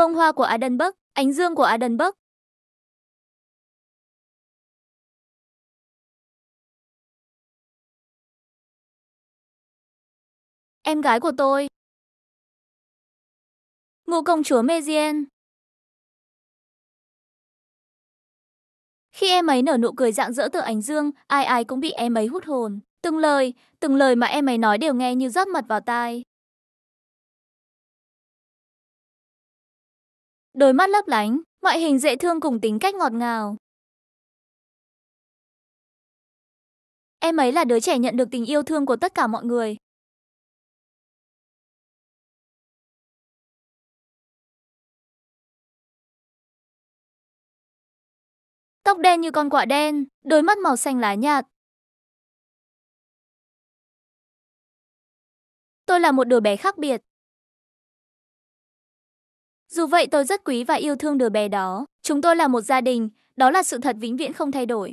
bông hoa của Adenberg, ánh dương của Adenberg. Em gái của tôi. Ngũ công chúa Mezien. Khi em ấy nở nụ cười rạng rỡ từ ánh dương, ai ai cũng bị em ấy hút hồn. Từng lời, từng lời mà em ấy nói đều nghe như rót mật vào tai. đôi mắt lấp lánh, ngoại hình dễ thương cùng tính cách ngọt ngào. Em ấy là đứa trẻ nhận được tình yêu thương của tất cả mọi người. Tóc đen như con quạ đen, đôi mắt màu xanh lá nhạt. Tôi là một đứa bé khác biệt. Dù vậy tôi rất quý và yêu thương đứa bé đó. Chúng tôi là một gia đình, đó là sự thật vĩnh viễn không thay đổi.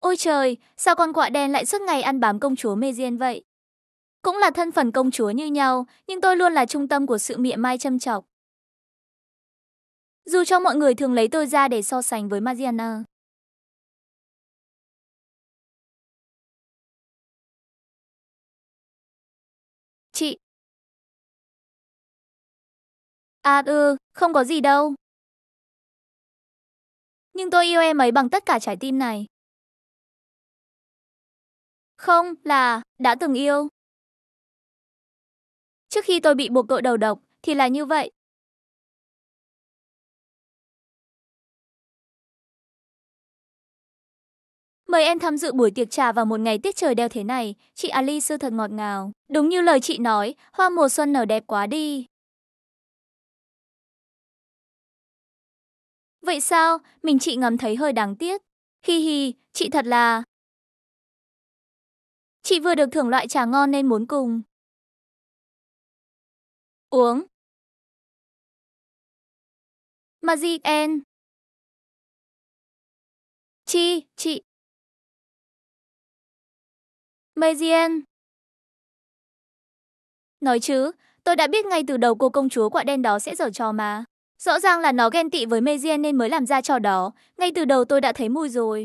Ôi trời, sao con quạ đen lại suốt ngày ăn bám công chúa Mezian vậy? Cũng là thân phần công chúa như nhau, nhưng tôi luôn là trung tâm của sự mỉa mai châm chọc. Dù cho mọi người thường lấy tôi ra để so sánh với Mariana, À ư ừ, không có gì đâu. Nhưng tôi yêu em ấy bằng tất cả trái tim này. Không, là đã từng yêu. Trước khi tôi bị buộc tội đầu độc thì là như vậy. Mời em tham dự buổi tiệc trà vào một ngày tiết trời đeo thế này, chị Ali sư thật ngọt ngào. Đúng như lời chị nói, hoa mùa xuân nở đẹp quá đi. Vậy sao, mình chị ngầm thấy hơi đáng tiếc. Hi hi, chị thật là... Chị vừa được thưởng loại trà ngon nên muốn cùng. Uống. Magic en. Chi, chị. Magien. Nói chứ, tôi đã biết ngay từ đầu cô công chúa quạ đen đó sẽ giở trò mà. Rõ ràng là nó ghen tị với Mejien nên mới làm ra trò đó, ngay từ đầu tôi đã thấy mùi rồi.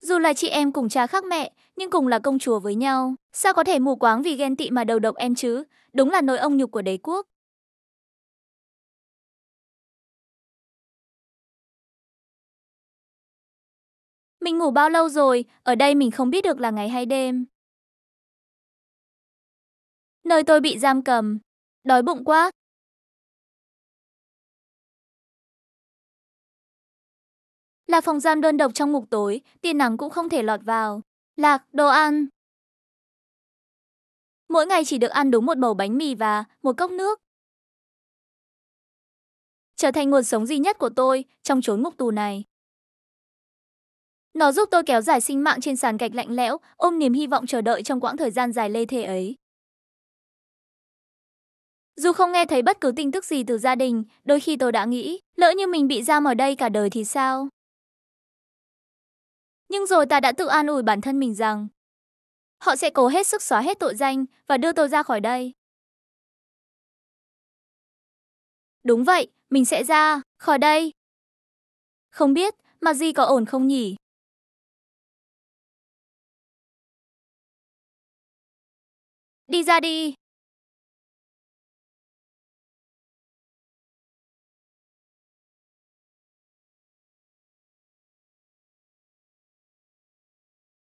Dù là chị em cùng cha khác mẹ, nhưng cùng là công chúa với nhau, sao có thể mù quáng vì ghen tị mà đầu độc em chứ, đúng là nỗi ông nhục của đế quốc. Mình ngủ bao lâu rồi, ở đây mình không biết được là ngày hay đêm. Nơi tôi bị giam cầm. Đói bụng quá, Là phòng giam đơn độc trong ngục tối, tia nắng cũng không thể lọt vào. Lạc, đồ ăn. Mỗi ngày chỉ được ăn đúng một bầu bánh mì và một cốc nước. Trở thành nguồn sống duy nhất của tôi trong chốn ngục tù này. Nó giúp tôi kéo dài sinh mạng trên sàn gạch lạnh lẽo, ôm niềm hy vọng chờ đợi trong quãng thời gian dài lê thê ấy. Dù không nghe thấy bất cứ tin tức gì từ gia đình, đôi khi tôi đã nghĩ, lỡ như mình bị giam ở đây cả đời thì sao? Nhưng rồi ta đã tự an ủi bản thân mình rằng họ sẽ cố hết sức xóa hết tội danh và đưa tôi ra khỏi đây. Đúng vậy, mình sẽ ra, khỏi đây. Không biết, mà gì có ổn không nhỉ? Đi ra đi,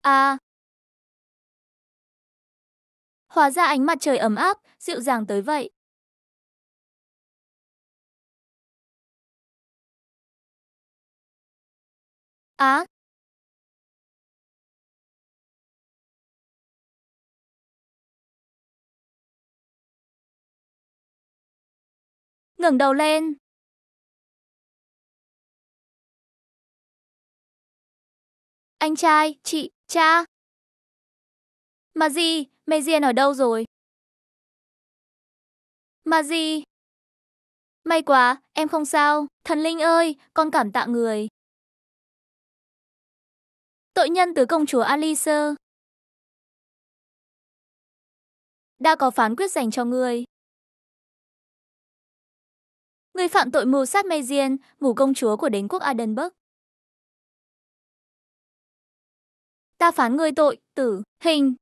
À. Hóa ra ánh mặt trời ấm áp, dịu dàng tới vậy. Á. À. Ngẩng đầu lên. Anh trai, chị Cha! Mà gì, mày Diên ở đâu rồi? Mà gì? May quá, em không sao. Thần linh ơi, con cảm tạ người. Tội nhân từ công chúa Alice. Đã có phán quyết dành cho người. Người phạm tội mưu sát Mây Diên, ngủ công chúa của đế quốc Adenburg. ta phán ngươi tội, tử, hình.